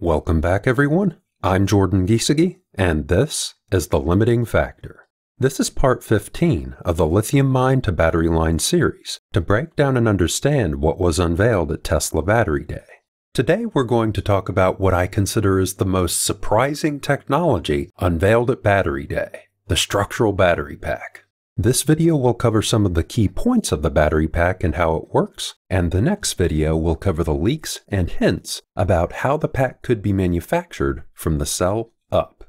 Welcome back, everyone. I'm Jordan Giesecke, and this is The Limiting Factor. This is part 15 of the Lithium Mine to Battery Line series to break down and understand what was unveiled at Tesla Battery Day. Today, we're going to talk about what I consider is the most surprising technology unveiled at Battery Day the structural battery pack. This video will cover some of the key points of the battery pack and how it works, and the next video will cover the leaks and hints about how the pack could be manufactured from the cell up.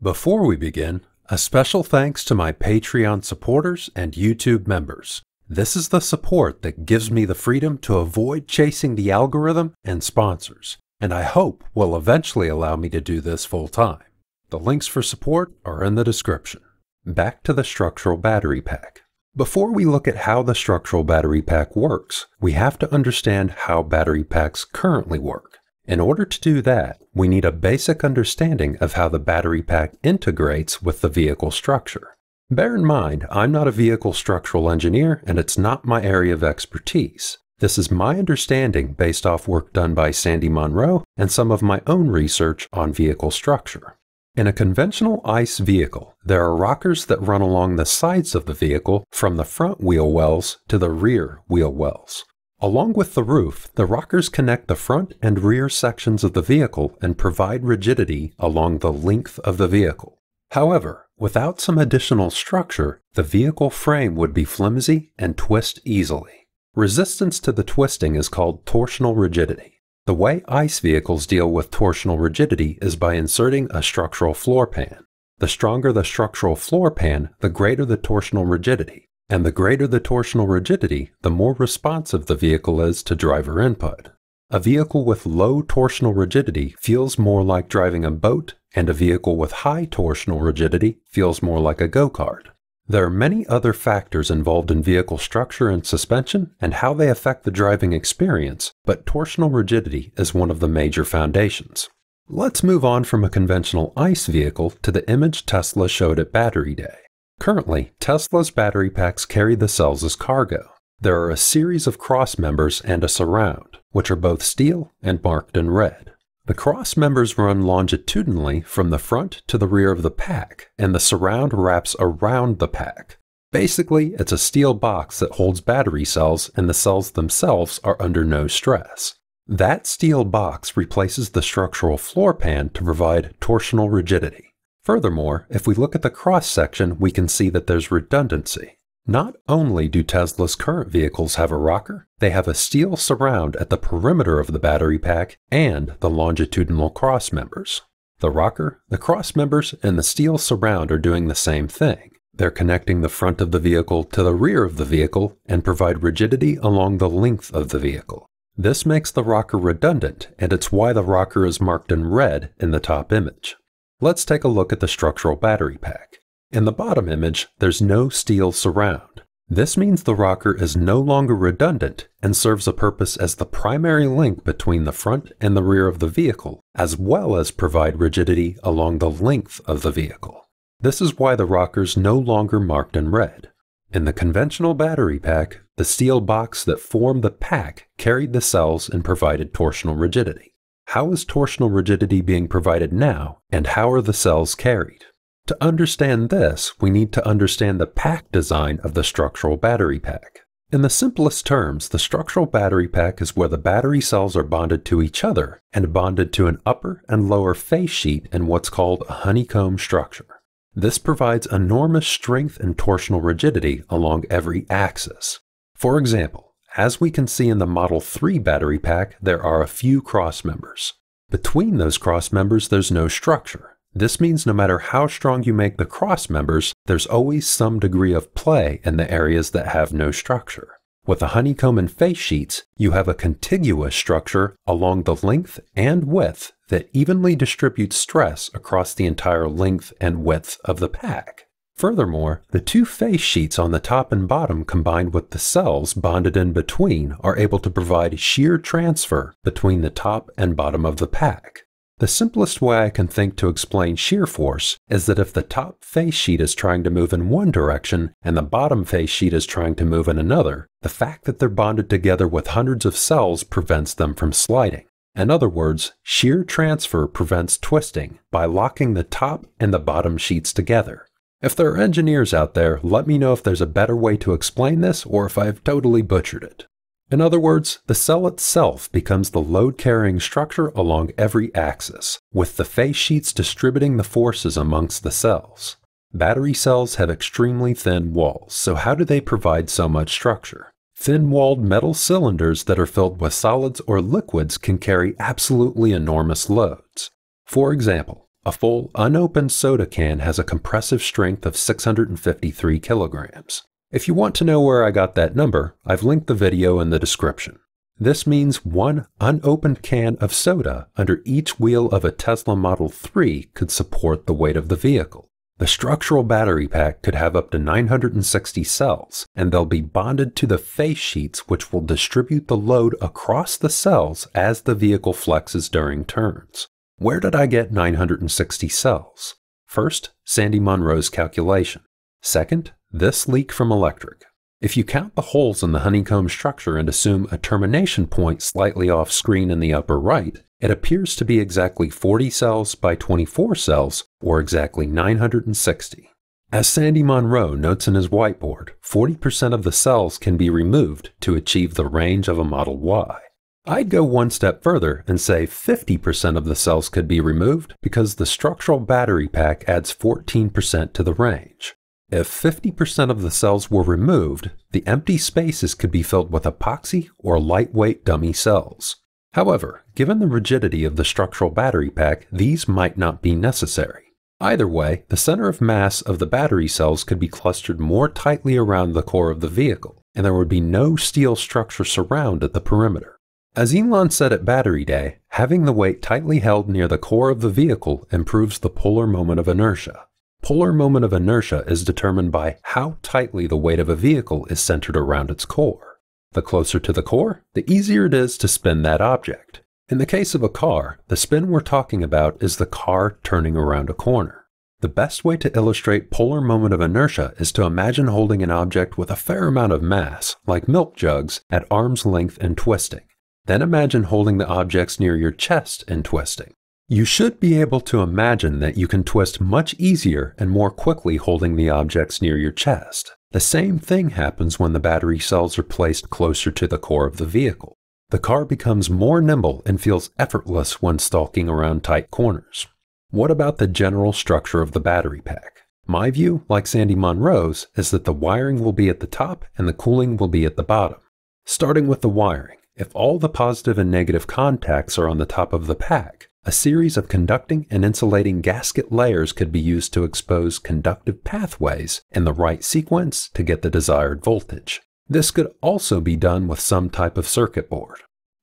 Before we begin, a special thanks to my Patreon supporters and YouTube members. This is the support that gives me the freedom to avoid chasing the algorithm and sponsors, and I hope will eventually allow me to do this full time. The links for support are in the description. Back to the structural battery pack. Before we look at how the structural battery pack works, we have to understand how battery packs currently work. In order to do that, we need a basic understanding of how the battery pack integrates with the vehicle structure. Bear in mind, I'm not a vehicle structural engineer and it's not my area of expertise. This is my understanding based off work done by Sandy Monroe and some of my own research on vehicle structure. In a conventional ICE vehicle, there are rockers that run along the sides of the vehicle from the front wheel wells to the rear wheel wells. Along with the roof, the rockers connect the front and rear sections of the vehicle and provide rigidity along the length of the vehicle. However, without some additional structure, the vehicle frame would be flimsy and twist easily. Resistance to the twisting is called torsional rigidity. The way ice vehicles deal with torsional rigidity is by inserting a structural floor pan. The stronger the structural floor pan, the greater the torsional rigidity, and the greater the torsional rigidity, the more responsive the vehicle is to driver input. A vehicle with low torsional rigidity feels more like driving a boat, and a vehicle with high torsional rigidity feels more like a go-kart. There are many other factors involved in vehicle structure and suspension and how they affect the driving experience, but torsional rigidity is one of the major foundations. Let's move on from a conventional ICE vehicle to the image Tesla showed at Battery Day. Currently, Tesla's battery packs carry the cells as cargo. There are a series of cross members and a surround, which are both steel and marked in red. The cross members run longitudinally from the front to the rear of the pack, and the surround wraps around the pack. Basically, it's a steel box that holds battery cells and the cells themselves are under no stress. That steel box replaces the structural floor pan to provide torsional rigidity. Furthermore, if we look at the cross section, we can see that there's redundancy. Not only do Tesla's current vehicles have a rocker, they have a steel surround at the perimeter of the battery pack and the longitudinal cross members. The rocker, the cross members, and the steel surround are doing the same thing. They're connecting the front of the vehicle to the rear of the vehicle and provide rigidity along the length of the vehicle. This makes the rocker redundant, and it's why the rocker is marked in red in the top image. Let's take a look at the structural battery pack. In the bottom image, there's no steel surround. This means the rocker is no longer redundant and serves a purpose as the primary link between the front and the rear of the vehicle, as well as provide rigidity along the length of the vehicle. This is why the rocker's no longer marked in red. In the conventional battery pack, the steel box that formed the pack carried the cells and provided torsional rigidity. How is torsional rigidity being provided now, and how are the cells carried? To understand this, we need to understand the pack design of the structural battery pack. In the simplest terms, the structural battery pack is where the battery cells are bonded to each other and bonded to an upper and lower face sheet in what's called a honeycomb structure. This provides enormous strength and torsional rigidity along every axis. For example, as we can see in the Model 3 battery pack, there are a few cross members. Between those cross members, there's no structure, this means no matter how strong you make the cross members, there's always some degree of play in the areas that have no structure. With the honeycomb and face sheets, you have a contiguous structure along the length and width that evenly distributes stress across the entire length and width of the pack. Furthermore, the two face sheets on the top and bottom combined with the cells bonded in between are able to provide shear transfer between the top and bottom of the pack. The simplest way I can think to explain shear force is that if the top face sheet is trying to move in one direction and the bottom face sheet is trying to move in another, the fact that they're bonded together with hundreds of cells prevents them from sliding. In other words, shear transfer prevents twisting by locking the top and the bottom sheets together. If there are engineers out there, let me know if there's a better way to explain this or if I've totally butchered it. In other words, the cell itself becomes the load carrying structure along every axis, with the phase sheets distributing the forces amongst the cells. Battery cells have extremely thin walls, so how do they provide so much structure? Thin walled metal cylinders that are filled with solids or liquids can carry absolutely enormous loads. For example, a full unopened soda can has a compressive strength of 653 kilograms. If you want to know where I got that number, I've linked the video in the description. This means one unopened can of soda under each wheel of a Tesla Model 3 could support the weight of the vehicle. The structural battery pack could have up to 960 cells, and they'll be bonded to the face sheets which will distribute the load across the cells as the vehicle flexes during turns. Where did I get 960 cells? First, Sandy Munro's calculation. Second, this leak from electric. If you count the holes in the honeycomb structure and assume a termination point slightly off screen in the upper right, it appears to be exactly 40 cells by 24 cells, or exactly 960. As Sandy Monroe notes in his whiteboard, 40% of the cells can be removed to achieve the range of a Model Y. I'd go one step further and say 50% of the cells could be removed because the structural battery pack adds 14% to the range. If 50% of the cells were removed, the empty spaces could be filled with epoxy or lightweight dummy cells. However, given the rigidity of the structural battery pack, these might not be necessary. Either way, the center of mass of the battery cells could be clustered more tightly around the core of the vehicle, and there would be no steel structure at the perimeter. As Elon said at Battery Day, having the weight tightly held near the core of the vehicle improves the polar moment of inertia, Polar moment of inertia is determined by how tightly the weight of a vehicle is centered around its core. The closer to the core, the easier it is to spin that object. In the case of a car, the spin we're talking about is the car turning around a corner. The best way to illustrate polar moment of inertia is to imagine holding an object with a fair amount of mass, like milk jugs, at arm's length and twisting. Then imagine holding the objects near your chest and twisting. You should be able to imagine that you can twist much easier and more quickly holding the objects near your chest. The same thing happens when the battery cells are placed closer to the core of the vehicle. The car becomes more nimble and feels effortless when stalking around tight corners. What about the general structure of the battery pack? My view, like Sandy Monroe's, is that the wiring will be at the top and the cooling will be at the bottom. Starting with the wiring, if all the positive and negative contacts are on the top of the pack, a series of conducting and insulating gasket layers could be used to expose conductive pathways in the right sequence to get the desired voltage. This could also be done with some type of circuit board.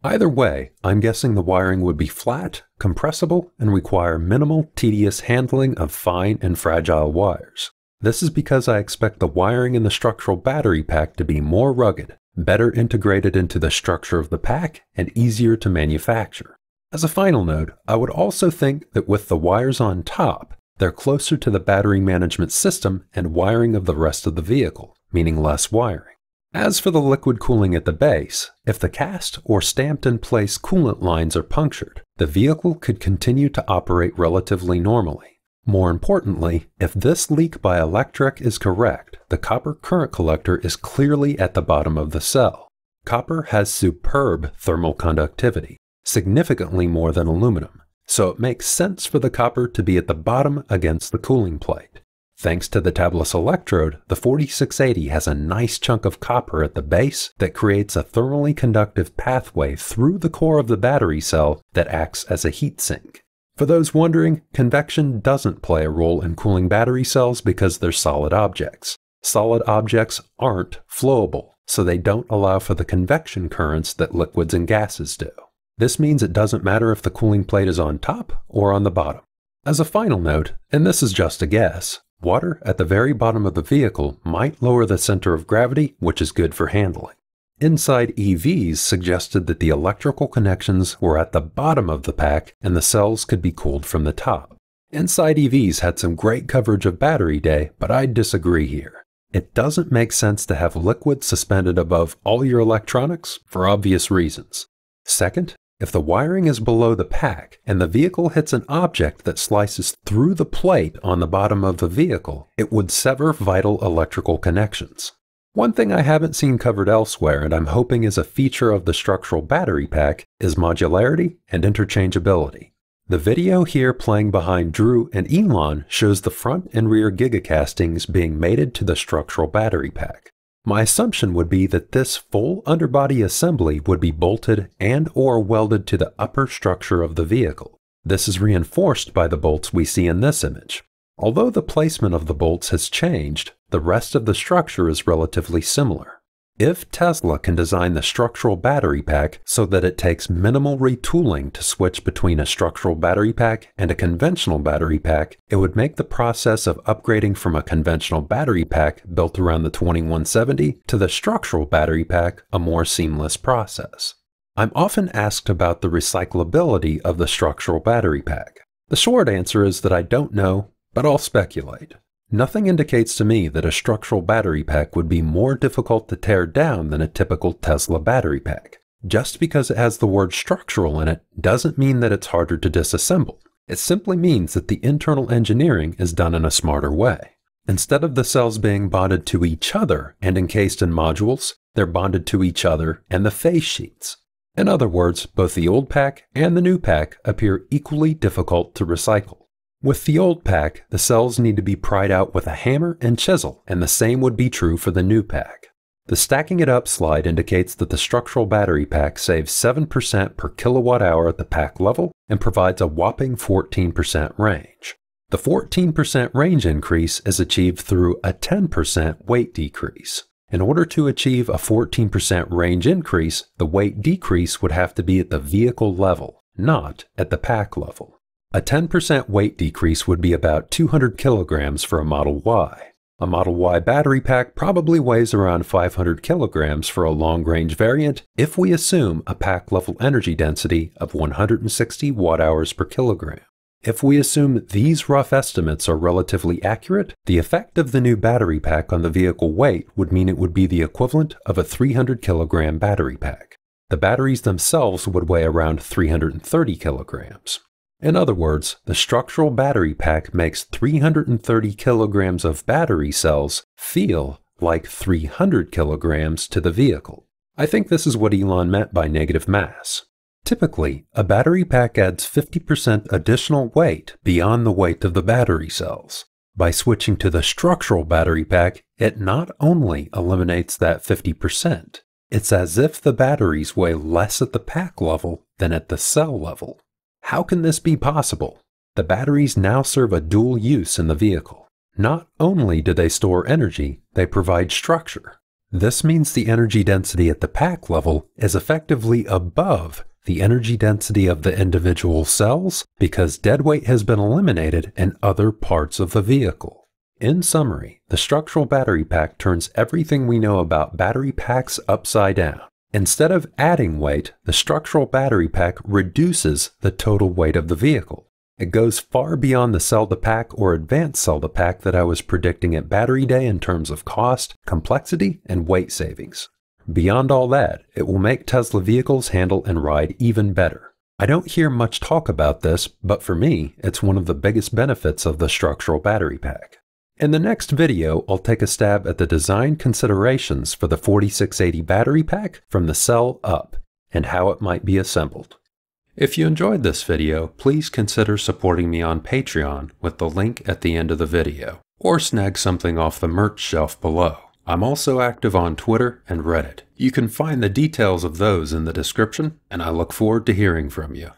Either way, I'm guessing the wiring would be flat, compressible, and require minimal tedious handling of fine and fragile wires. This is because I expect the wiring in the structural battery pack to be more rugged, better integrated into the structure of the pack, and easier to manufacture. As a final note, I would also think that with the wires on top, they're closer to the battery management system and wiring of the rest of the vehicle, meaning less wiring. As for the liquid cooling at the base, if the cast or stamped in place coolant lines are punctured, the vehicle could continue to operate relatively normally. More importantly, if this leak by electric is correct, the copper current collector is clearly at the bottom of the cell. Copper has superb thermal conductivity, significantly more than aluminum, so it makes sense for the copper to be at the bottom against the cooling plate. Thanks to the tabless electrode, the 4680 has a nice chunk of copper at the base that creates a thermally conductive pathway through the core of the battery cell that acts as a heat sink. For those wondering, convection doesn't play a role in cooling battery cells because they're solid objects. Solid objects aren't flowable, so they don't allow for the convection currents that liquids and gases do. This means it doesn't matter if the cooling plate is on top or on the bottom. As a final note, and this is just a guess, water at the very bottom of the vehicle might lower the center of gravity, which is good for handling. Inside EVs suggested that the electrical connections were at the bottom of the pack and the cells could be cooled from the top. Inside EVs had some great coverage of battery day, but I disagree here. It doesn't make sense to have liquid suspended above all your electronics for obvious reasons. Second, if the wiring is below the pack and the vehicle hits an object that slices through the plate on the bottom of the vehicle, it would sever vital electrical connections. One thing I haven't seen covered elsewhere and I'm hoping is a feature of the structural battery pack is modularity and interchangeability. The video here playing behind Drew and Elon shows the front and rear gigacastings being mated to the structural battery pack. My assumption would be that this full underbody assembly would be bolted and or welded to the upper structure of the vehicle. This is reinforced by the bolts we see in this image. Although the placement of the bolts has changed, the rest of the structure is relatively similar. If Tesla can design the structural battery pack so that it takes minimal retooling to switch between a structural battery pack and a conventional battery pack, it would make the process of upgrading from a conventional battery pack built around the 2170 to the structural battery pack a more seamless process. I'm often asked about the recyclability of the structural battery pack. The short answer is that I don't know, but I'll speculate. Nothing indicates to me that a structural battery pack would be more difficult to tear down than a typical Tesla battery pack. Just because it has the word structural in it doesn't mean that it's harder to disassemble. It simply means that the internal engineering is done in a smarter way. Instead of the cells being bonded to each other and encased in modules, they're bonded to each other and the phase sheets. In other words, both the old pack and the new pack appear equally difficult to recycle. With the old pack, the cells need to be pried out with a hammer and chisel, and the same would be true for the new pack. The stacking it up slide indicates that the structural battery pack saves 7% per kilowatt hour at the pack level and provides a whopping 14% range. The 14% range increase is achieved through a 10% weight decrease. In order to achieve a 14% range increase, the weight decrease would have to be at the vehicle level, not at the pack level. A 10% weight decrease would be about 200 kilograms for a Model Y. A Model Y battery pack probably weighs around 500 kilograms for a long-range variant if we assume a pack-level energy density of 160 watt-hours per kilogram. If we assume these rough estimates are relatively accurate, the effect of the new battery pack on the vehicle weight would mean it would be the equivalent of a 300 kilogram battery pack. The batteries themselves would weigh around 330 kilograms. In other words, the structural battery pack makes 330 kilograms of battery cells feel like 300 kilograms to the vehicle. I think this is what Elon meant by negative mass. Typically, a battery pack adds 50% additional weight beyond the weight of the battery cells. By switching to the structural battery pack, it not only eliminates that 50%, it's as if the batteries weigh less at the pack level than at the cell level. How can this be possible? The batteries now serve a dual use in the vehicle. Not only do they store energy, they provide structure. This means the energy density at the pack level is effectively above the energy density of the individual cells because deadweight has been eliminated in other parts of the vehicle. In summary, the structural battery pack turns everything we know about battery packs upside down. Instead of adding weight, the structural battery pack reduces the total weight of the vehicle. It goes far beyond the cell to pack or advanced cell to pack that I was predicting at Battery Day in terms of cost, complexity, and weight savings. Beyond all that, it will make Tesla vehicles handle and ride even better. I don't hear much talk about this, but for me, it's one of the biggest benefits of the structural battery pack. In the next video, I'll take a stab at the design considerations for the 4680 battery pack from the cell up and how it might be assembled. If you enjoyed this video, please consider supporting me on Patreon with the link at the end of the video, or snag something off the merch shelf below. I'm also active on Twitter and Reddit. You can find the details of those in the description, and I look forward to hearing from you.